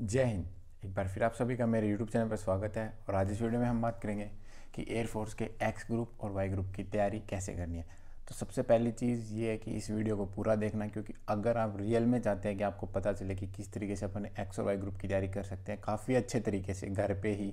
जय हिंद एक बार फिर आप सभी का मेरे YouTube चैनल पर स्वागत है और आज इस वीडियो में हम बात करेंगे कि एयरफोर्स के एक्स ग्रुप और वाई ग्रुप की तैयारी कैसे करनी है तो सबसे पहली चीज़ ये है कि इस वीडियो को पूरा देखना क्योंकि अगर आप रियल में चाहते हैं कि आपको पता चले कि किस तरीके से अपने एक्स और वाई ग्रुप की तैयारी कर सकते हैं काफ़ी अच्छे तरीके से घर पर ही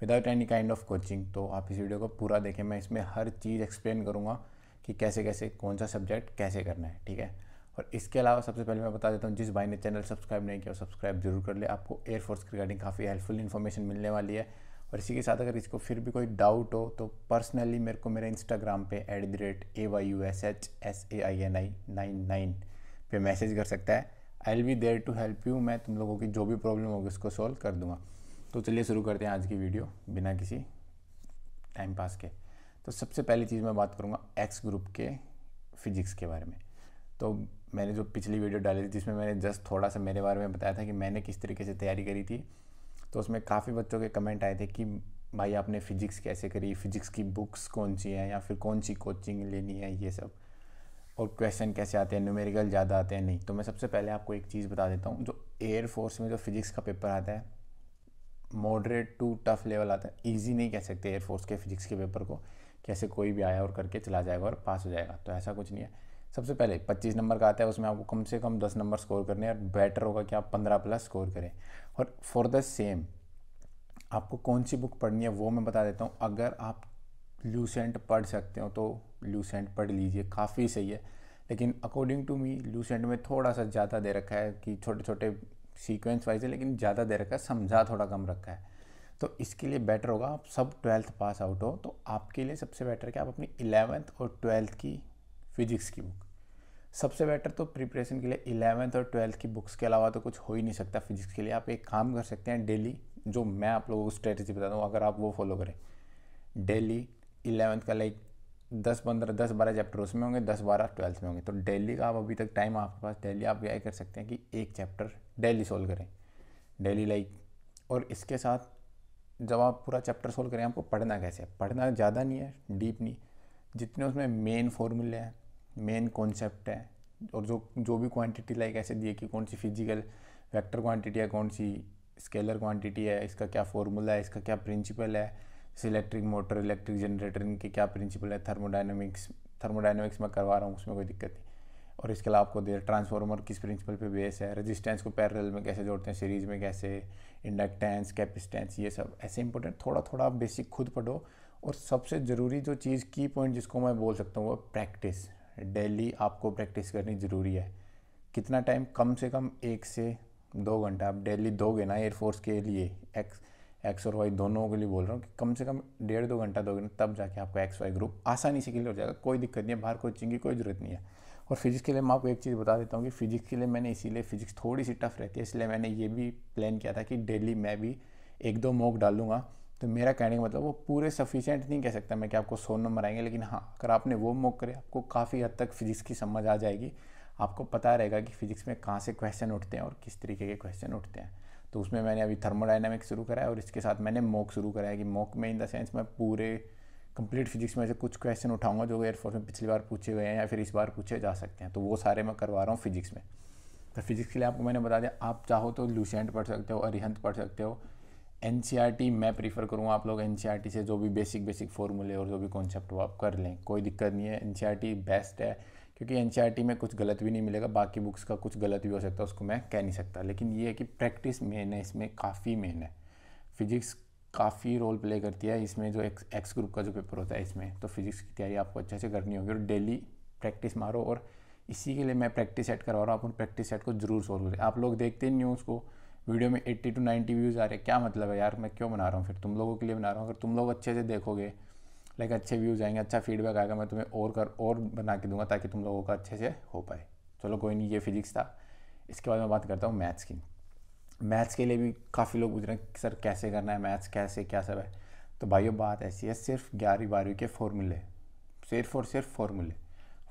without any kind of coaching तो आप इस वीडियो को पूरा देखें मैं इसमें हर चीज़ एक्सप्लेन करूँगा कि कैसे कैसे कौन सा सब्जेक्ट कैसे करना है ठीक है और इसके अलावा सबसे पहले मैं बता देता हूँ जिस भाई ने चैनल सब्सक्राइब नहीं किया सब्सक्राइब जरूर कर ले आपको एयरफोर्स के रिगार्डिंग काफ़ी हेल्पफुल इन्फॉर्मेशन मिलने वाली है और इसी के साथ अगर इसको फिर भी कोई डाउट हो तो पर्सनली मेरे को मेरे इंस्टाग्राम पे at the rate A Y U S H S A I N I nine nine पे मैसेज कर सकता है I will be there to help you मैं तुम लोगों की जो भी प्रॉब्लम होगी उसको सॉल्व कर दूंगा तो चलिए शुरू करते हैं आज की वीडियो बिना किसी टाइम पास के तो सबसे पहली चीज़ मैं बात करूँगा एक्स ग्रुप के फिजिक्स के बारे में तो मैंने जो पिछली वीडियो डाली थी जिसमें मैंने जस्ट थोड़ा सा मेरे बारे में बताया था कि मैंने किस तरीके से तैयारी करी थी तो उसमें काफ़ी बच्चों के कमेंट आए थे कि भाई आपने फ़िज़िक्स कैसे करी फ़िज़िक्स की बुक्स कौन सी हैं या फिर कौन सी कोचिंग लेनी है ये सब और क्वेश्चन कैसे आते हैं न्यूमेरिकल ज़्यादा आते हैं नहीं तो मैं सबसे पहले आपको एक चीज़ बता देता हूँ जो एयर फोर्स में जो फिज़िक्स का पेपर आता है मॉडरेट टू टफ लेवल आता है ईजी नहीं कह सकते एयरफोर्स के फिज़िक्स के पेपर को कैसे कोई भी आया और करके चला जाएगा और पास हो जाएगा तो ऐसा कुछ नहीं है सबसे पहले 25 नंबर का आता है उसमें आपको कम से कम 10 नंबर स्कोर करने और बेटर होगा कि आप 15 प्लस स्कोर करें और फॉर द सेम आपको कौन सी बुक पढ़नी है वो मैं बता देता हूँ अगर आप लूसेंट पढ़ सकते हो तो लूसेंट पढ़ लीजिए काफ़ी सही है लेकिन अकॉर्डिंग टू मी लूसेंट में थोड़ा सा ज़्यादा दे रखा है कि छोटे छोटे सीक्वेंस वाइज है लेकिन ज़्यादा दे रखा है समझा थोड़ा कम रखा है तो इसके लिए बेटर होगा आप सब ट्वेल्थ पास आउट हो तो आपके लिए सबसे बेटर है कि आप अपनी इलेवेंथ और ट्वेल्थ की फिजिक्स की बुक सबसे बेटर तो प्रिपरेशन के लिए इलेवेंथ और ट्वेल्थ की बुक्स के अलावा तो कुछ हो ही नहीं सकता फिजिक्स के लिए आप एक काम कर सकते हैं डेली जो मैं आप लोगों को स्ट्रेटजी बताता हूँ अगर आप वो फॉलो करें डेली इलेवेंथ का लाइक दस पंद्रह दस बारह चैप्टर उसमें होंगे दस बारह ट्वेल्थ में होंगे तो डेली का आप अभी तक टाइम आपके पास डेली आप यह कर सकते हैं कि एक चैप्टर डेली सोल्व करें डेली लाइक और इसके साथ जब आप पूरा चैप्टर सोल्व करें आपको पढ़ना कैसे है पढ़ना ज़्यादा नहीं है डीप नहीं जितने उसमें मेन फॉर्मूले हैं मेन कॉन्सेप्ट है और जो जो भी क्वांटिटी लाइक ऐसे दिए कि कौन सी फिजिकल वेक्टर क्वांटिटी है कौन सी स्केलर क्वांटिटी है इसका क्या फॉर्मूला है इसका क्या प्रिंसिपल है जैसे इलेक्ट्रिक मोटर इलेक्ट्रिक जनरेटर इनके क्या प्रिंसिपल है थर्मोडाइनमिक्स थर्मोडाइनमिक्स मैं करवा रहा हूँ उसमें कोई दिक्कत नहीं और इसके अलावा आपको दे ट्रांसफॉर्मर किस प्रिंसिपल पे बेस है रेजिस्टेंस को पैरेलल में कैसे जोड़ते हैं सीरीज में कैसे इंडक्टेंस कैपिस्टेंस ये सब ऐसे इंपॉर्टेंट थोड़ा थोड़ा आप बेसिक खुद पढ़ो और सबसे ज़रूरी जो चीज़ की पॉइंट जिसको मैं बोल सकता हूँ वो प्रैक्टिस डेली आपको प्रैक्टिस करनी ज़रूरी है कितना टाइम कम से कम एक से दो घंटा आप डेली दोगे ना एयरफोर्स के लिए एक्स एक्स और वाई दोनों के लिए बोल रहा हूँ कि कम से कम डेढ़ दो घंटा दोगे ना तब जाके आपको एक्स वाई ग्रुप आसानी से क्लियर हो जाएगा कोई दिक्कत नहीं है बाहर कोचिंग की कोई ज़रूरत नहीं है और फिजिक्स के लिए मैं आपको एक चीज़ बता देता हूँ कि फिजिक्स के लिए मैंने इसीलिए फिजिक्स थोड़ी सी टफ रहती है इसलिए मैंने ये भी प्लान किया था कि डेली मैं भी एक दो मॉक डालूंगा तो मेरा कहने का मतलब वो पूरे सफिशेंट नहीं कह सकता मैं कि आपको सौ नंबर आएंगे लेकिन हाँ अगर आपने वो मोक करे आपको काफ़ी हद तक फिजिक्स की समझ आ जाएगी आपको पता रहेगा कि फिजिक्स में कहाँ से क्वेश्चन उठते हैं और किस तरीके के क्वेश्चन उठते हैं तो उसमें मैंने अभी थर्मोडाइनमिक्स शुरू कराया और इसके साथ मैंने मॉक शुरू कराया कि मॉक में इन द सेंस मैं पूरे कंप्लीट फिजिक्स में से कुछ क्वेश्चन उठाऊंगा जो एयरफोर्स में पिछली बार पूछे हुए हैं या फिर इस बार पूछे जा सकते हैं तो वो सारे मैं करवा रहा हूँ फिजिक्स में तो फिजिक्स के लिए आपको मैंने बता दिया आप चाहो तो लूसेंट पढ़ सकते हो अरिहंत पढ़ सकते हो एन मैं प्रीफर करूँगा आप लोग एन से जो भी बेसिक बेसिक फॉर्मूले और जो भी कॉन्सेप्ट हो आप कर लें कोई दिक्कत नहीं है एन बेस्ट है क्योंकि एन में कुछ गलत भी नहीं मिलेगा बाकी बुक्स का कुछ गलत भी हो सकता है उसको मैं कह नहीं सकता लेकिन ये है कि प्रैक्टिस मेन है इसमें काफ़ी मेन है फिजिक्स काफ़ी रोल प्ले करती है इसमें जो एक्स एक्स ग्रुप का जो पेपर होता है इसमें तो फिजिक्स की तैयारी आपको अच्छे से करनी होगी और डेली प्रैक्टिस मारो और इसी के लिए मैं प्रैक्टिस सेट करवा रहा हूँ आप उन प्रैक्टिस सेट को जरूर सोल्व करें आप लोग देखते नहीं हो उसको वीडियो में 80 टू 90 व्यूज़ आ रहे क्या मतलब है यार मैं क्यों बना रहा हूँ फिर तुम लोगों के लिए बना रहा हूँ अगर तुम लोग अच्छे से देखोगे लाइक अच्छे व्यूज़ आएंगे अच्छा फीडबैक आएगा मैं तुम्हें और कर और बना के दूंगा ताकि तुम लोगों का अच्छे से हो पाए चलो कोई नहीं ये फिजिक्स था इसके बाद मैं बात करता हूँ मैथ्स की मैथ्स के लिए भी काफ़ी लोग पूछ रहे हैं सर कैसे करना है मैथ्स कैसे क्या सब है तो भाइयों बात ऐसी है सिर्फ ग्यारहवीं बारहवीं के फॉर्मूले सिर्फ और सिर्फ फॉर्मूले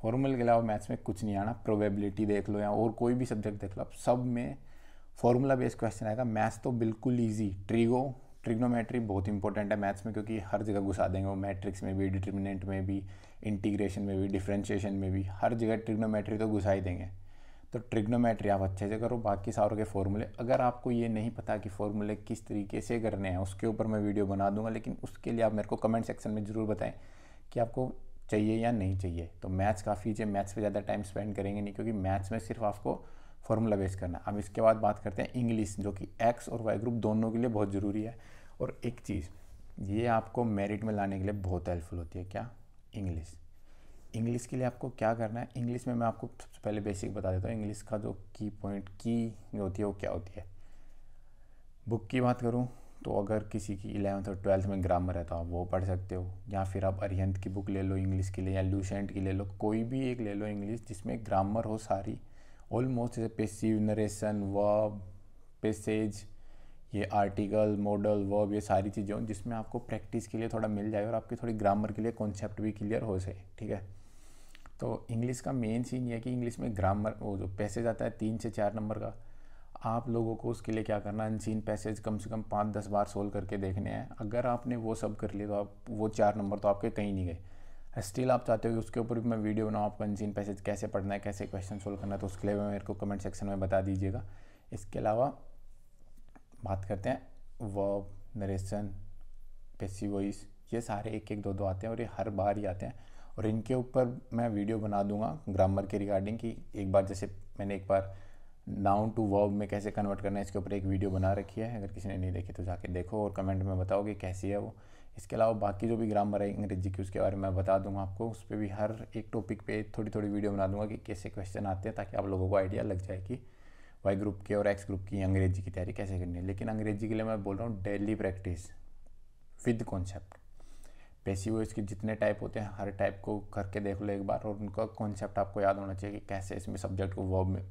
फॉर्मूले के अलावा मैथ्स में कुछ नहीं आना प्रोबेबिलिटी देख लो या और कोई भी सब्जेक्ट देख लो आप सब में फॉर्मूला बेस्ड क्वेश्चन आएगा मैथ्स तो बिल्कुल ईजी ट्रिगो ट्रिग्नोमेट्री बहुत इंपॉर्टेंट है मैथ्स में क्योंकि हर जगह घुसा देंगे वो मैट्रिक्स में भी डिटर्मिनेंट में भी इंटीग्रेशन में भी डिफ्रेंशिएशन में भी हर जगह ट्रिग्नोमेट्री तो घुसा ही देंगे तो ट्रिग्नोमेट्री आप अच्छे से करो बाकी सारों के फॉर्मूले अगर आपको ये नहीं पता कि फॉर्मूले किस तरीके से करने हैं उसके ऊपर मैं वीडियो बना दूंगा लेकिन उसके लिए आप मेरे को कमेंट सेक्शन में ज़रूर बताएं कि आपको चाहिए या नहीं चाहिए तो मैथ्स काफ़ी चाहिए मैथ्स पे ज़्यादा टाइम स्पेंड करेंगे नहीं क्योंकि मैथ्स में सिर्फ आपको फॉर्मूला बेस करना अब इसके बाद बात करते हैं इंग्लिश जो कि एक्स और वाई ग्रुप दोनों के लिए बहुत ज़रूरी है और एक चीज़ ये आपको मेरिट में लाने के लिए बहुत हेल्पफुल होती है क्या इंग्लिश इंग्लिश के लिए आपको क्या करना है इंग्लिश में मैं आपको सबसे पहले बेसिक बता देता हूँ इंग्लिश का जो की पॉइंट की होती है वो क्या होती है बुक की बात करूँ तो अगर किसी की इलेवंथ और ट्वेल्थ में ग्रामर है तो आप वो पढ़ सकते हो या फिर आप अरियंत की बुक ले लो इंग्लिश के लिए या लूसेंट की ले लो कोई भी एक ले लो इंग्लिश जिसमें ग्रामर हो सारी ऑलमोस्ट जैसे पेसिव नरेशन वर्ब पेसेज ये आर्टिकल मॉडल वर्ब ये सारी चीज़ें जिसमें आपको प्रैक्टिस के लिए थोड़ा मिल जाए और आपकी थोड़ी ग्रामर के लिए कॉन्सेप्ट भी क्लियर हो जाए ठीक है तो इंग्लिश का मेन सीन ये है कि इंग्लिश में ग्रामर वो जो पैसेज आता है तीन से चार नंबर का आप लोगों को उसके लिए क्या करना अनसीन पैसेज कम से कम पाँच दस बार सोल्व करके देखने हैं अगर आपने वो सब कर लिया तो आप वो चार नंबर तो आपके कहीं नहीं गए स्टिल आप चाहते हो उसके ऊपर भी मैं वीडियो बनाऊँ आपको इंजीन पैसेज कैसे पढ़ना है कैसे क्वेश्चन सोल्व करना है तो उसके लिए मेरे को कमेंट सेक्शन में बता दीजिएगा इसके अलावा बात करते हैं वर्ब नरेशन पेसी वॉइस ये सारे एक एक दो दो आते हैं और ये हर बार ही आते हैं और इनके ऊपर मैं वीडियो बना दूंगा ग्रामर के रिगार्डिंग कि एक बार जैसे मैंने एक बार नाउन टू वर्ब में कैसे कन्वर्ट करना है इसके ऊपर एक वीडियो बना रखी है अगर किसी ने नहीं देखी तो जाके देखो और कमेंट में बताओ कि कैसी है वो इसके अलावा बाकी जो भी ग्रामर है अंग्रेजी की उसके बारे में बता दूंगा आपको उस पर भी हर एक टॉपिक पे थोड़ी थोड़ी वीडियो बना दूंगा कि कैसे क्वेश्चन आते हैं ताकि आप लोगों को आइडिया लग जाए कि वाई ग्रुप के और एक्स ग्रुप की अंग्रेजी की तैयारी कैसे करनी है लेकिन अंग्रेजी के लिए मैं बोल रहा हूँ डेली प्रैक्टिस विद कॉन्सेप्ट वो इसके जितने टाइप होते हैं हर टाइप को करके देख लो एक बार और उनका कॉन्सेप्ट आपको याद होना चाहिए कि कैसे इसमें सब्जेक्ट को वर्ब में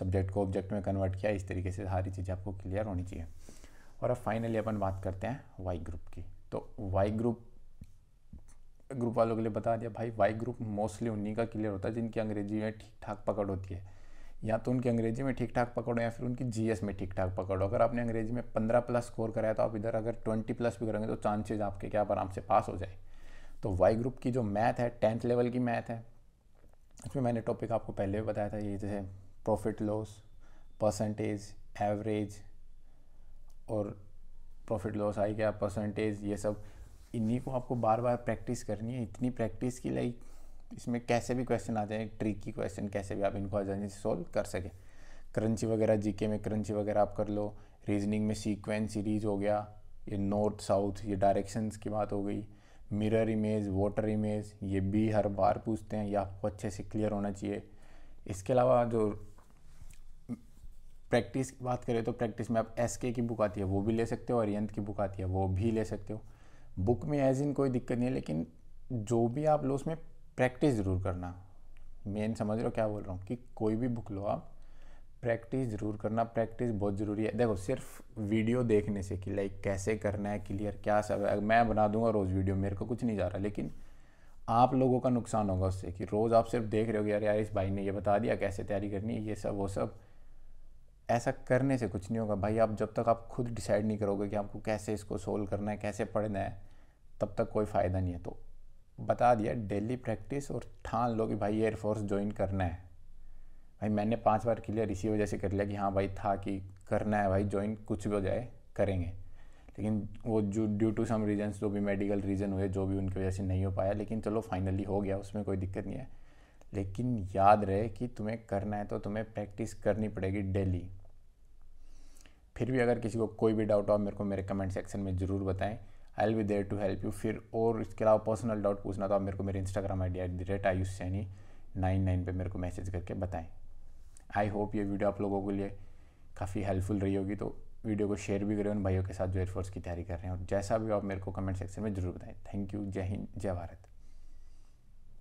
सब्जेक्ट को ऑब्जेक्ट में कन्वर्ट किया इस तरीके से सारी चीज़ें आपको क्लियर होनी चाहिए और अब फाइनली अपन बात करते हैं वाई ग्रुप की तो वाई ग्रुप ग्रुप वालों के लिए बता दिया भाई वाई ग्रुप मोस्टली उन्हीं का क्लियर होता है जिनकी अंग्रेजी में ठीक ठाक पकड़ होती है या तो उनकी अंग्रेजी में ठीक ठाक पकड़ो या फिर उनकी जीएस में ठीक ठाक पकड़ो अगर आपने अंग्रेजी में पंद्रह प्लस स्कोर कराया तो आप इधर अगर ट्वेंटी प्लस भी करेंगे तो चांसेज आपके क्या आप आराम से पास हो जाए तो वाई ग्रुप की जो मैथ है टेंथ लेवल की मैथ है इसमें मैंने टॉपिक आपको पहले भी बताया था ये जैसे प्रॉफिट लॉस परसेंटेज एवरेज और प्रॉफिट लॉस आई क्या परसेंटेज ये सब इन्हीं को आपको बार बार प्रैक्टिस करनी है इतनी प्रैक्टिस की लाइक इसमें कैसे भी क्वेश्चन आ जाए ट्रिकी क्वेश्चन कैसे भी आप इनको आसानी से सॉल्व कर सकें क्रंची वगैरह जीके में क्रंची वगैरह आप कर लो रीजनिंग में सीक्वेंस सीरीज हो गया ये नॉर्थ साउथ ये डायरेक्शंस की बात हो गई मिरर इमेज वाटर इमेज ये भी हर बार पूछते हैं ये आपको अच्छे से क्लियर होना चाहिए इसके अलावा जो प्रैक्टिस की बात करें तो प्रैक्टिस में आप एस के की बुक आती है वो भी ले सकते हो और यंत की बुक आती है वो भी ले सकते हो बुक में एज इन कोई दिक्कत नहीं है लेकिन जो भी आप लो उसमें प्रैक्टिस ज़रूर करना मेन समझ रहे हो क्या बोल रहा हूँ कि कोई भी बुक लो आप प्रैक्टिस ज़रूर करना प्रैक्टिस बहुत ज़रूरी है देखो सिर्फ वीडियो देखने से कि लाइक कैसे करना है क्लियर क्या सब है मैं बना दूंगा रोज़ वीडियो मेरे को कुछ नहीं जा रहा लेकिन आप लोगों का नुकसान होगा उससे कि रोज़ आप सिर्फ देख रहे हो यार यार इस भाई ने ये बता दिया कैसे तैयारी करनी है ये सब वो सब ऐसा करने से कुछ नहीं होगा भाई आप जब तक आप खुद डिसाइड नहीं करोगे कि आपको कैसे इसको सोल्व करना है कैसे पढ़ना है तब तक कोई फ़ायदा नहीं है तो बता दिया डेली प्रैक्टिस और ठान लो कि भाई एयरफोर्स ज्वाइन करना है भाई मैंने पाँच बार क्लियर इसी वजह से कर लिया कि हाँ भाई था कि करना है भाई ज्वाइन कुछ भी हो जाए करेंगे लेकिन वो जो ड्यू टू सम रीजन्स जो भी मेडिकल रीज़न हुए जो भी उनकी वजह से नहीं हो पाया लेकिन चलो फाइनली हो गया उसमें कोई दिक्कत नहीं है लेकिन याद रहे कि तुम्हें करना है तो तुम्हें प्रैक्टिस करनी पड़ेगी डेली फिर भी अगर किसी को कोई भी डाउट हो मेरे को मेरे कमेंट सेक्शन में ज़रूर बताएं I will be there to help you फिर और इसके अलावा पर्सनल डाउट पूछना तो आप मेरे को मेरे Instagram I D at the rate Ayush Saini nine nine पर मेरे को मैसेज करके बताएं आई होप ये वीडियो आप लोगों के लिए काफ़ी हेल्पफुल रही होगी तो वीडियो को शेयर भी करें उन भाइयों के साथ जो एयरफोर्स की तैयारी कर रहे हैं और जैसा भी आप मेरे को कमेंट सेक्शन में जरूर बताएं थैंक यू जय हिंद जय भारत